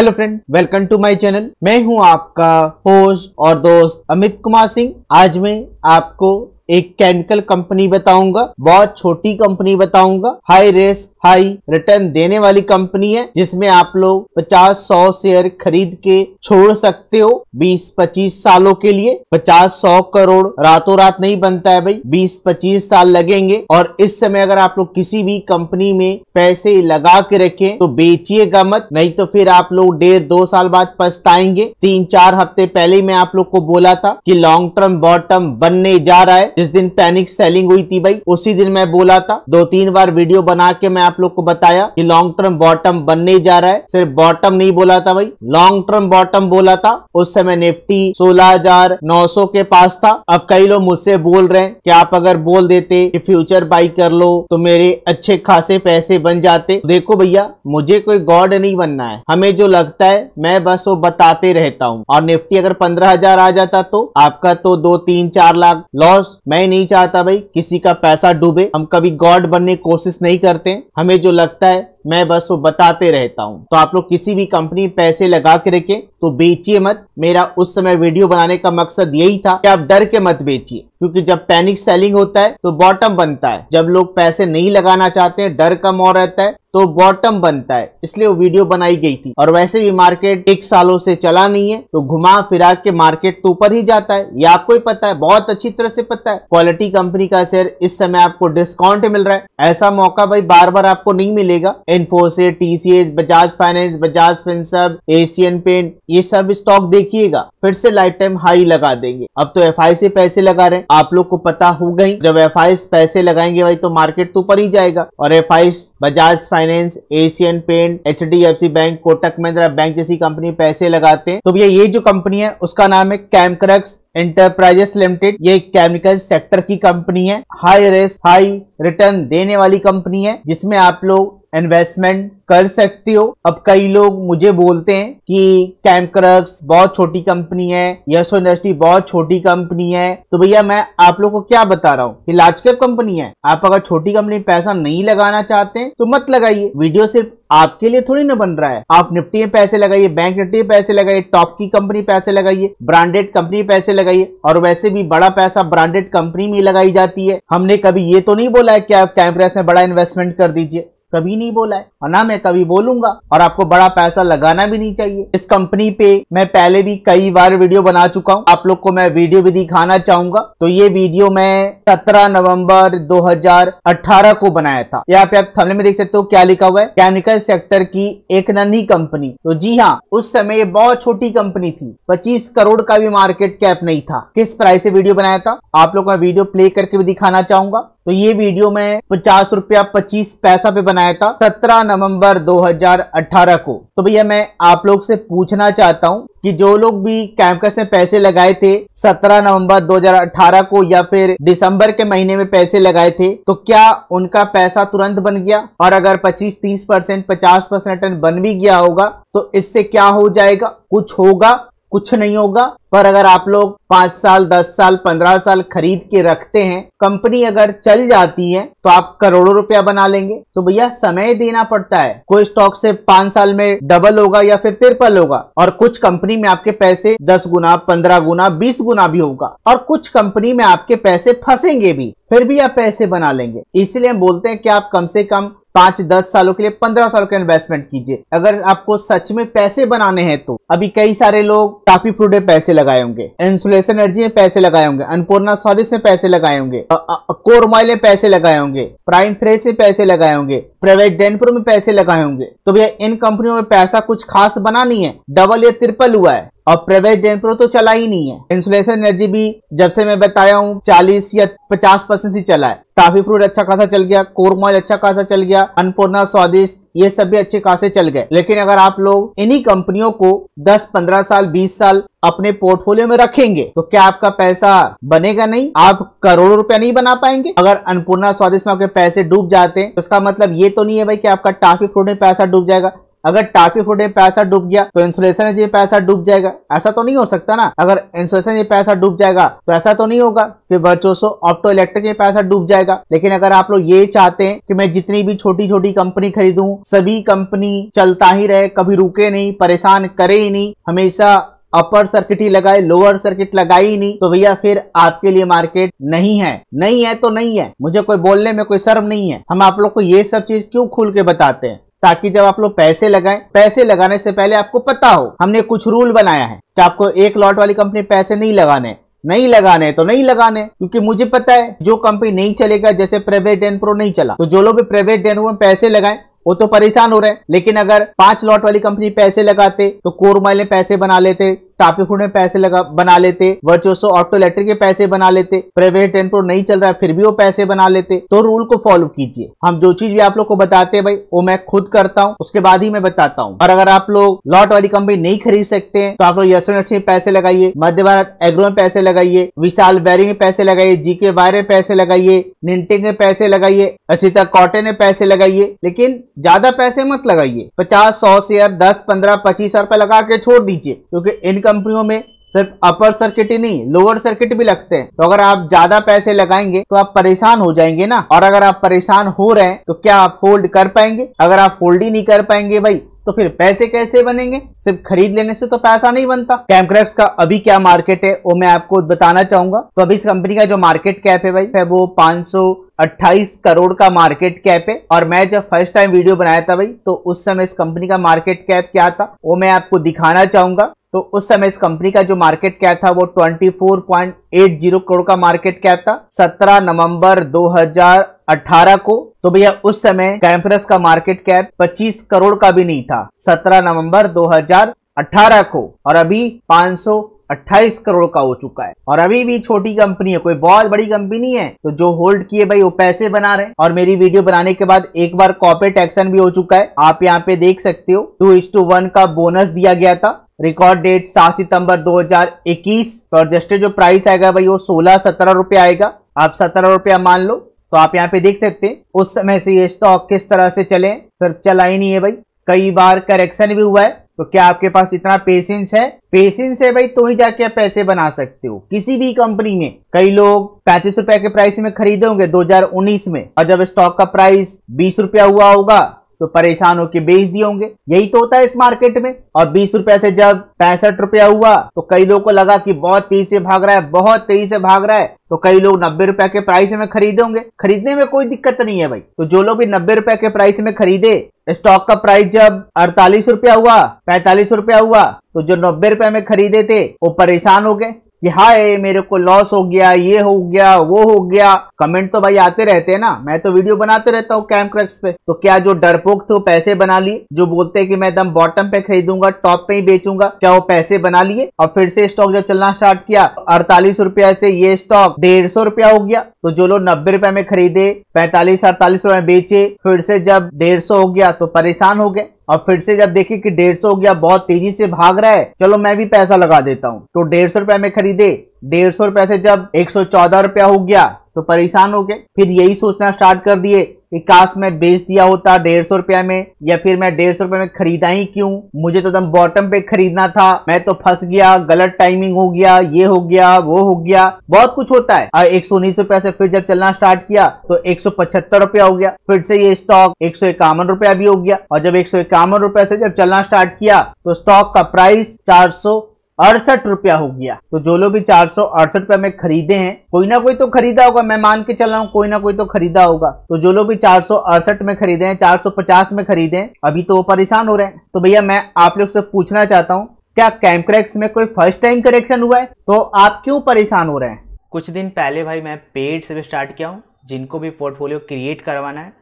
hello friend welcome to my channel मैं हूं आपका होस्ट और दोस्त अमित कुमार सिंह आज मैं आपको एक केमिकल कंपनी बताऊंगा बहुत छोटी कंपनी बताऊंगा हाई रिस्क हाई रिटर्न देने वाली कंपनी है जिसमें आप लोग पचास सौ शेयर खरीद के छोड़ सकते हो बीस पच्चीस सालों के लिए पचास सौ करोड़ रातों रात नहीं बनता है भाई बीस पच्चीस साल लगेंगे और इस समय अगर आप लोग किसी भी कंपनी में पैसे लगा के रखे तो बेचिएगा मत नहीं तो फिर आप लोग डेढ़ दो साल बाद पछताएंगे तीन चार हफ्ते पहले ही मैं आप लोग को बोला था कि लॉन्ग टर्म बॉटम बनने जा रहा है जिस दिन पैनिक सेलिंग हुई थी भाई उसी दिन मैं बोला था दो तीन बार वीडियो बना के मैं आप लोग को बताया कि लॉन्ग टर्म बॉटम बनने जा रहा है सिर्फ बॉटम नहीं बोला था भाई लॉन्ग टर्म बॉटम बोला था उस समय निफ्टी 16,900 के पास था अब कई लोग मुझसे बोल रहे हैं कि आप अगर बोल देते कि फ्यूचर बाई कर लो तो मेरे अच्छे खासे पैसे बन जाते देखो भैया मुझे कोई गॉड नहीं बनना है हमें जो लगता है मैं बस वो बताते रहता हूँ और निफ्टी अगर पंद्रह हजार आ जाता तो आपका तो दो तीन चार लाख लॉस मैं नहीं चाहता भाई किसी का पैसा डूबे हम कभी गॉड बनने की कोशिश नहीं करते हमें जो लगता है मैं बस वो बताते रहता हूँ तो आप लोग किसी भी कंपनी पैसे लगा के रखे तो बेचिए मत मेरा उस समय वीडियो बनाने का मकसद यही था कि आप डर के मत बेचिए क्योंकि जब पैनिक सेलिंग होता है तो बॉटम बनता है जब लोग पैसे नहीं लगाना चाहते हैं डर कम और रहता है तो बॉटम बनता है इसलिए वो वीडियो बनाई गई थी और वैसे भी मार्केट एक सालों से चला नहीं है तो घुमा फिरा के मार्केट तो ऊपर ही जाता है ये आपको ही पता है बहुत अच्छी तरह से पता है क्वालिटी कंपनी का शेयर इस समय आपको डिस्काउंट मिल रहा है ऐसा मौका भाई बार बार आपको नहीं मिलेगा Infosys TCS Bajaj finance Bajaj Finserv Asian paint ये सब स्टॉक देखिएगा फिर से लाइफ टाइम हाई लगा देंगे अब तो एफ से पैसे लगा रहे हैं आप लोग को पता हो गई जब एफ पैसे लगाएंगे भाई तो मार्केट तो ऊपर ही जाएगा और एफ Bajaj finance Asian paint H bank Kotak Mahindra bank जैसी कंपनी पैसे लगाते हैं तो भैया ये जो कंपनी है उसका नाम है कैमक्रक्स इंटरप्राइजेस लिमिटेड ये केमिकल सेक्टर की कंपनी है हाई रिस्क हाई रिटर्न देने वाली कंपनी है जिसमें आप लोग इन्वेस्टमेंट कर सकते हो अब कई लोग मुझे बोलते हैं कि कैम्पक्रक्स बहुत छोटी कंपनी है यशो इंडस्ट्री बहुत छोटी कंपनी है तो भैया मैं आप लोग को क्या बता रहा हूँ कि लार्ज कैप कंपनी है आप अगर छोटी कंपनी पैसा नहीं लगाना चाहते तो मत लगाइए वीडियो सिर्फ आपके लिए थोड़ी ना बन रहा है आप निफ्टी में पैसे लगाइए बैंक निफ्टी में पैसे लगाइए टॉप की कंपनी पैसे लगाइए ब्रांडेड कंपनी पैसे लगाइए और वैसे भी बड़ा पैसा ब्रांडेड कंपनी में लगाई जाती है हमने कभी ये तो नहीं बोला है कि आप कैमरे में बड़ा इन्वेस्टमेंट कर दीजिए कभी नहीं बोला है और ना मैं कभी बोलूंगा और आपको बड़ा पैसा लगाना भी नहीं चाहिए इस कंपनी पे मैं पहले भी कई बार वीडियो बना चुका हूँ आप लोग को मैं वीडियो भी दिखाना चाहूंगा तो ये वीडियो मैं 17 नवंबर 2018 को बनाया था यहाँ पे आप थमले में देख सकते हो क्या लिखा हुआ है केमिकल सेक्टर की एक नन्ही कंपनी तो जी हाँ उस समय ये बहुत छोटी कंपनी थी पच्चीस करोड़ का भी मार्केट कैप नहीं था किस प्राइस से वीडियो बनाया था आप लोग मैं वीडियो प्ले करके भी दिखाना चाहूंगा तो ये वीडियो मैं पचास रुपया पच्चीस पैसा पे बनाया बनाया था 17 नवंबर 2018 को तो भैया मैं आप लोग से पूछना चाहता हूँ कि जो लोग भी कैंपस में पैसे लगाए थे 17 नवंबर 2018 को या फिर दिसंबर के महीने में पैसे लगाए थे तो क्या उनका पैसा तुरंत बन गया और अगर 25-30 परसेंट पचास परसेंट रिटर्न बन भी गया होगा तो इससे क्या हो जाएगा कुछ होगा कुछ नहीं होगा पर अगर आप लोग पांच साल दस साल पंद्रह साल खरीद के रखते हैं कंपनी अगर चल जाती है तो आप करोड़ों रुपया बना लेंगे तो भैया समय देना पड़ता है कोई स्टॉक से पांच साल में डबल होगा या फिर तिरपल होगा और कुछ कंपनी में आपके पैसे दस गुना पंद्रह गुना बीस गुना भी होगा और कुछ कंपनी में आपके पैसे फंसेंगे भी फिर भी आप पैसे बना लेंगे इसलिए बोलते हैं कि आप कम से कम पांच दस सालों के लिए पंद्रह साल का इन्वेस्टमेंट कीजिए अगर आपको सच में पैसे बनाने हैं तो अभी कई सारे लोग काफी प्रोडक्ट पैसे लगाए होंगे इंसुलेशन एनर्जी में पैसे लगाए होंगे अन्नपूर्णा स्वादिष्ट में पैसे लगाए होंगे कोरमाइल में पैसे लगाए होंगे प्राइम फ्रेश में पैसे लगाए होंगे प्राइवेट डेनपुर में पैसे लगाए होंगे तो भैया इन कंपनियों में पैसा कुछ खास बना नहीं है डबल या ट्रिपल हुआ है और प्राइवेट डेनपुर तो चला ही नहीं है इंसुलेशन एनर्जी भी जब से मैं बताया हूँ चालीस या पचास परसेंट ही चला है टाफी फ्रूट अच्छा खासा चल गया कोरमॉल अच्छा खासा चल गया अन्नपूर्णा स्वादिष्ट ये सब भी अच्छे खासे चल गए लेकिन अगर आप लोग इन्हीं कंपनियों को 10, 15 साल 20 साल अपने पोर्टफोलियो में रखेंगे तो क्या आपका पैसा बनेगा नहीं आप करोड़ों रुपया नहीं बना पाएंगे अगर अन्नपूर्णा स्वादिष्ट में आपके पैसे डूब जाते हैं तो उसका मतलब ये तो नहीं है भाई कि आपका टाफी फ्रूट में पैसा डूब जाएगा अगर टाफी फ्रूट में पैसा डूब गया तो इंसुलेशन जी पैसा डूब जाएगा ऐसा तो नहीं हो सकता ना अगर इंसुलेशन जी पैसा डूब जाएगा तो ऐसा तो नहीं होगा कि वर्चोसो ऑप्टो इलेक्ट्रिक में पैसा डूब जाएगा लेकिन अगर आप लोग ये चाहते हैं कि मैं जितनी भी छोटी छोटी कंपनी खरीदूं सभी कंपनी चलता ही रहे कभी रुके नहीं परेशान करे ही नहीं हमेशा अपर सर्किट ही लगाए लोअर सर्किट लगाई नहीं तो भैया फिर आपके लिए मार्केट नहीं है नहीं है तो नहीं है मुझे कोई बोलने में कोई शर्म नहीं है हम आप लोग को ये सब चीज क्यों खुल के बताते हैं ताकि जब आप लोग पैसे लगाएं पैसे लगाने से पहले आपको पता हो हमने कुछ रूल बनाया है कि आपको एक लॉट वाली कंपनी पैसे नहीं लगाने नहीं लगाने तो नहीं लगाने क्योंकि मुझे पता है जो कंपनी नहीं चलेगा जैसे प्राइवेट डेन प्रो नहीं चला तो जो लोग भी प्राइवेट डेन में पैसे लगाए वो तो परेशान हो रहे हैं लेकिन अगर पांच लॉट वाली कंपनी पैसे लगाते तो कोरमाइल पैसे बना लेते फूड में पैसे लगा बना लेते वर्चोसो ऑटो इलेक्ट्रिक के पैसे बना लेते प्राइवेट ट्रांसपोर्ट नहीं चल रहा है फिर भी वो पैसे बना लेते तो रूल को फॉलो कीजिए हम जो चीज भी आप लोग को बताते हैं भाई वो मैं खुद करता हूँ उसके बाद ही मैं बताता हूँ और अगर आप लोग लॉट वाली कंपनी नहीं खरीद सकते हैं तो आप लोग यशन में पैसे लगाइए मध्य भारत एग्रो में पैसे लगाइए विशाल बैरी में पैसे लगाइए जीके वायर में पैसे लगाइए निंटिंग में पैसे लगाइए अच्छी अचिता कॉटन में पैसे लगाइए लेकिन ज्यादा पैसे मत लगाइए पचास सौ शेयर दस पंद्रह पच्चीस हजार रुपए लगा के छोड़ दीजिए क्योंकि इनका कंपनियों में सिर्फ अपर सर्किट ही नहीं लोअर सर्किट भी लगते हैं तो अगर आप ज्यादा पैसे लगाएंगे तो आप परेशान हो जाएंगे ना और अगर आप परेशान हो रहे हैं तो क्या आप होल्ड कर पाएंगे अगर आप होल्ड ही नहीं कर पाएंगे भाई तो फिर पैसे कैसे बनेंगे सिर्फ खरीद लेने से तो पैसा नहीं बनता कैमक्रैक्स का अभी क्या मार्केट है वो मैं आपको बताना चाहूंगा तो अभी इस कंपनी का जो मार्केट कैप है भाई है वो अट्ठाईस करोड़ का मार्केट कैप है और मैं जब फर्स्ट टाइम वीडियो बनाया था भाई तो उस समय इस कंपनी का मार्केट कैप क्या था वो मैं आपको दिखाना चाहूंगा तो उस समय इस कंपनी का जो मार्केट कैप था वो 24.80 करोड़ का मार्केट कैप था 17 नवंबर 2018 को तो भैया उस समय कैंपरस का मार्केट कैप 25 करोड़ का भी नहीं था 17 नवंबर 2018 को और अभी अट्ठाईस करोड़ का हो चुका है और अभी भी छोटी कंपनी है कोई बहुत बड़ी कंपनी है तो जो होल्ड किए भाई वो पैसे बना रहे और मेरी वीडियो बनाने के बाद एक बार कॉपेट एक्शन भी हो चुका है आप यहाँ पे देख सकते हो टू इंस टू वन का बोनस दिया गया था रिकॉर्ड डेट सात सितंबर 2021 तो एडजस्टेड जो प्राइस आएगा भाई वो सोलह सत्रह रुपये आएगा आप सत्रह रुपया मान लो तो आप यहाँ पे देख सकते हैं उस समय से ये स्टॉक किस तरह से चले सिर्फ चला ही नहीं है भाई कई बार करेक्शन भी हुआ है तो क्या आपके पास इतना पेशेंस है पेशेंस है भाई तो ही जाके आप पैसे बना सकते हो किसी भी कंपनी में कई लोग पैंतीस रुपए के प्राइस में खरीदे होंगे दो में और जब स्टॉक का प्राइस बीस रुपया हुआ होगा तो परेशान होकर बेच दिए होंगे यही तो होता है इस मार्केट में और बीस रुपए से जब पैंसठ रुपया हुआ तो कई लोगों को लगा कि बहुत तेजी से भाग रहा है बहुत तेजी से भाग रहा है तो कई लोग नब्बे रुपए के प्राइस में होंगे खरीदने में कोई दिक्कत नहीं है भाई तो जो लोग भी नब्बे रुपए के प्राइस में खरीदे स्टॉक का प्राइस जब अड़तालीस रुपया हुआ पैंतालीस रुपया हुआ तो जो नब्बे रुपए में खरीदे थे वो परेशान हो गए कि हाय मेरे को लॉस हो गया ये हो गया वो हो गया कमेंट तो भाई आते रहते हैं ना मैं तो वीडियो बनाते रहता हूँ कैम क्रक्स पे तो क्या जो डरपोक थे वो पैसे बना लिए जो बोलते हैं कि मैं एकदम बॉटम पे खरीदूंगा टॉप पे ही बेचूंगा क्या वो पैसे बना लिए और फिर से स्टॉक जब चलना स्टार्ट किया अड़तालीस रुपया से ये स्टॉक डेढ़ सौ रुपया हो गया तो जो लोग नब्बे रुपया में खरीदे पैंतालीस अड़तालीस रुपया बेचे फिर से जब डेढ़ सौ हो गया तो परेशान हो गए अब फिर से जब देखे कि डेढ़ सौ हो गया बहुत तेजी से भाग रहा है चलो मैं भी पैसा लगा देता हूँ तो डेढ़ सौ रुपए में खरीदे डेढ़ सौ रुपया से जब एक सौ चौदह रुपया हो गया तो परेशान हो गए फिर यही सोचना स्टार्ट कर दिए कि काश मैं बेच दिया होता डेढ़ सौ रुपया में या फिर मैं डेढ़ सौ रुपये में खरीदा ही क्यों मुझे तो एकदम बॉटम पे खरीदना था मैं तो फंस गया गलत टाइमिंग हो गया ये हो गया वो हो गया बहुत कुछ होता है और एक सौ उन्नीस रुपया से फिर जब चलना स्टार्ट किया तो एक सौ पचहत्तर रुपया हो गया फिर से ये स्टॉक एक सौ इक्यावन रुपया भी हो गया और जब एक सौ इक्यावन रुपया से जब चलना स्टार्ट किया तो स्टॉक का प्राइस चार सौ अड़सठ रुपया हो गया तो जो लोग भी चार सौ अड़सठ रुपया में खरीदे हैं कोई ना कोई तो खरीदा होगा मैं मान के चल रहा हूँ कोई ना कोई तो खरीदा होगा तो जो लोग भी चार सौ अड़सठ में खरीदे हैं चार सौ पचास में खरीदे हैं अभी तो वो परेशान हो रहे हैं तो भैया मैं आप लोग से पूछना चाहता हूँ क्या कैम्प्रेक्स में कोई फर्स्ट टाइम करेक्शन हुआ है तो आप क्यों परेशान हो रहे हैं कुछ दिन पहले भाई मैं पेड से भी स्टार्ट किया हूँ जिनको भी पोर्टफोलियो क्रिएट करवाना है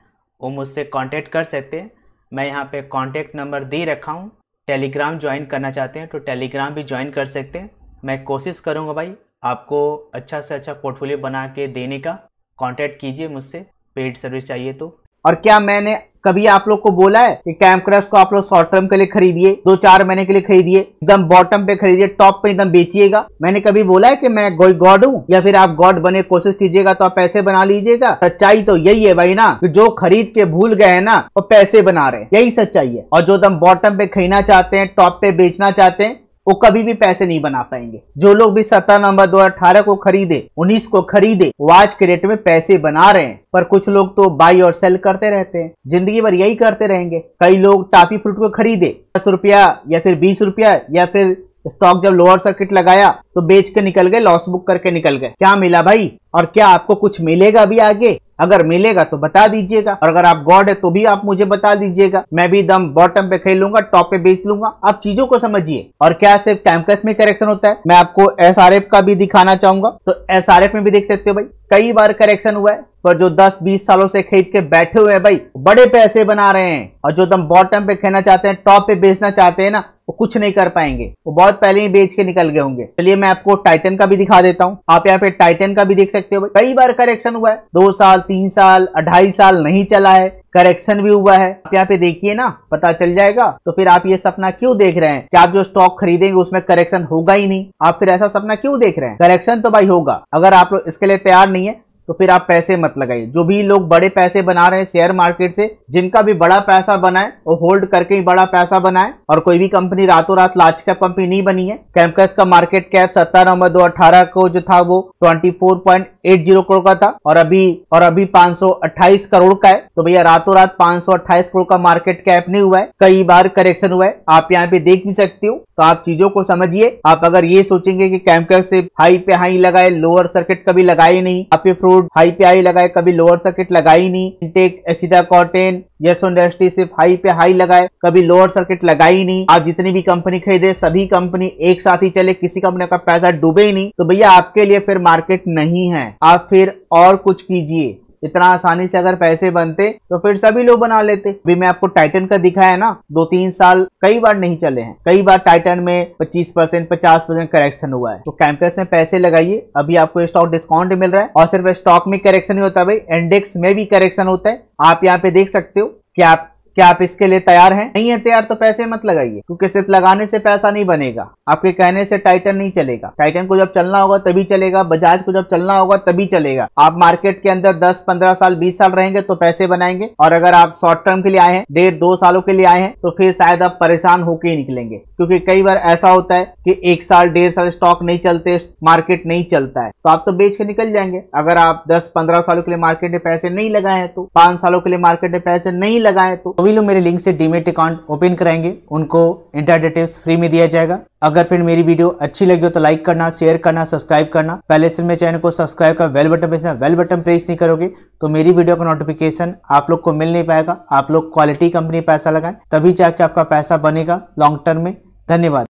वो मुझसे कॉन्टेक्ट कर सकते हैं मैं यहाँ पे कॉन्टेक्ट नंबर दे रखा हूँ टेलीग्राम ज्वाइन करना चाहते हैं तो टेलीग्राम भी ज्वाइन कर सकते हैं मैं कोशिश करूँगा भाई आपको अच्छा से अच्छा पोर्टफोलियो बना के देने का कांटेक्ट कीजिए मुझसे पेड सर्विस चाहिए तो और क्या मैंने कभी आप लोग को बोला है कि कैम्प क्रश को आप लोग शॉर्ट टर्म के लिए खरीदिए दो चार महीने के लिए खरीदिए एकदम बॉटम पे खरीदिए टॉप पे एकदम बेचिएगा मैंने कभी बोला है कि मैं कोई गॉड हूँ या फिर आप गॉड बने कोशिश कीजिएगा तो आप पैसे बना लीजिएगा सच्चाई तो यही है भाई ना कि जो खरीद के भूल गए है ना वो पैसे बना रहे यही सच्चाई है और जो एकदम बॉटम पे खरीदना चाहते हैं टॉप पे बेचना चाहते हैं वो कभी भी पैसे नहीं बना पाएंगे जो लोग भी सत्रह नवंबर दो को खरीदे 19 को खरीदे वो आज के रेट में पैसे बना रहे हैं पर कुछ लोग तो बाई और सेल करते रहते हैं जिंदगी भर यही करते रहेंगे कई लोग टापी फ्रूट को खरीदे दस रुपया या फिर बीस रुपया या फिर स्टॉक जब लोअर सर्किट लगाया तो बेच के निकल गए लॉस बुक करके निकल गए क्या मिला भाई और क्या आपको कुछ मिलेगा अभी आगे अगर मिलेगा तो बता दीजिएगा और अगर आप गॉड है तो भी आप मुझे बता दीजिएगा मैं भी दम बॉटम पे खेलूंगा टॉप पे बेच लूंगा आप चीजों को समझिए और क्या सिर्फ टाइमकस में करेक्शन होता है मैं आपको एस का भी दिखाना चाहूंगा तो एस में भी देख सकते हो भाई कई बार करेक्शन हुआ है पर जो 10-20 सालों से खरीद के बैठे हुए हैं भाई बड़े पैसे बना रहे हैं और जो दम बॉटम पे खेलना चाहते हैं टॉप पे बेचना चाहते हैं ना वो कुछ नहीं कर पाएंगे वो बहुत पहले ही बेच के निकल गए होंगे चलिए मैं आपको टाइटन का भी दिखा देता हूँ आप यहाँ पे टाइटन का भी देख सकते हो कई बार करेक्शन हुआ है दो साल तीन साल अढ़ाई साल नहीं चला है करेक्शन भी हुआ है आप यहाँ पे देखिए ना पता चल जाएगा तो फिर आप ये सपना क्यों देख रहे हैं कि आप जो स्टॉक खरीदेंगे उसमें करेक्शन होगा ही नहीं आप फिर ऐसा सपना क्यों देख रहे हैं करेक्शन तो भाई होगा अगर आप लोग इसके लिए तैयार नहीं तो फिर आप पैसे मत लगाइए जो भी लोग बड़े पैसे बना रहे हैं शेयर मार्केट से जिनका भी बड़ा पैसा बनाए वो होल्ड करके ही बड़ा पैसा बनाए और कोई भी कंपनी रातों रात लार्ज कैप कंपनी नहीं बनी है कैमकस का मार्केट कैप सत्रह नवंबर दो अठारह को जो था वो twenty four point eight zero crore का था और अभी और अभी पांच सौ अट्ठाईस करोड़ का है तो भैया रातों रात पांच सौ अट्ठाईस करोड़ का मार्केट कैप नहीं हुआ है कई बार करेक्शन हुआ है आप यहाँ पे देख भी सकते हो तो आप चीजों को समझिए आप अगर ये सोचेंगे कि कैमकर से हाई पे हाई लगाए लोअर सर्किट कभी लगाए नहीं आप ये फ्रूट एम्प्रूड हाई पे हाई लगाए कभी लोअर सर्किट लगाई नहीं इंटेक एसिडा कॉटेन यस इंडस्ट्री सिर्फ हाई पे हाई लगाए कभी लोअर सर्किट लगाई नहीं आप जितनी भी कंपनी खरीदे सभी कंपनी एक साथ ही चले किसी कंपनी का पैसा डूबे ही नहीं तो भैया आपके लिए फिर मार्केट नहीं है आप फिर और कुछ कीजिए इतना आसानी से अगर पैसे बनते तो फिर सभी लोग बना लेते भी मैं आपको टाइटन का दिखाया ना दो तीन साल कई बार नहीं चले हैं कई बार टाइटन में पच्चीस परसेंट पचास परसेंट करेक्शन हुआ है तो कैंपस में पैसे लगाइए अभी आपको स्टॉक डिस्काउंट मिल रहा है और सिर्फ स्टॉक में करेक्शन ही होता भाई इंडेक्स में भी करेक्शन होता है आप यहाँ पे देख सकते हो कि आप क्या आप इसके लिए तैयार हैं नहीं है तैयार तो पैसे मत लगाइए क्योंकि सिर्फ लगाने से पैसा नहीं बनेगा आपके कहने से टाइटन नहीं चलेगा टाइटन को जब चलना होगा तभी चलेगा बजाज को जब चलना होगा तभी चलेगा आप मार्केट के अंदर दस पंद्रह साल बीस साल रहेंगे तो पैसे बनाएंगे और अगर आप शॉर्ट टर्म के लिए आए हैं डेढ़ दो सालों के लिए आए हैं तो फिर शायद आप परेशान होकर ही निकलेंगे क्योंकि कई बार ऐसा होता है कि एक साल डेढ़ साल स्टॉक नहीं चलते मार्केट नहीं चलता है तो आप तो बेच के निकल जाएंगे अगर आप दस पंद्रह सालों के लिए मार्केट में पैसे नहीं लगाए तो पांच सालों के लिए मार्केट में पैसे नहीं लगाए तो भी लोग मेरे लिंक से डीमेट अकाउंट ओपन कराएंगे उनको इंटर टिप्स फ्री में दिया जाएगा अगर फिर मेरी वीडियो अच्छी लगी हो तो लाइक करना शेयर करना सब्सक्राइब करना पहले से मेरे चैनल को सब्सक्राइब कर वेल बटन भेजना वेल बटन प्रेस नहीं करोगे तो मेरी वीडियो का नोटिफिकेशन आप लोग को मिल नहीं पाएगा आप लोग क्वालिटी कंपनी पैसा लगाए तभी जाके आपका पैसा बनेगा लॉन्ग टर्म में धन्यवाद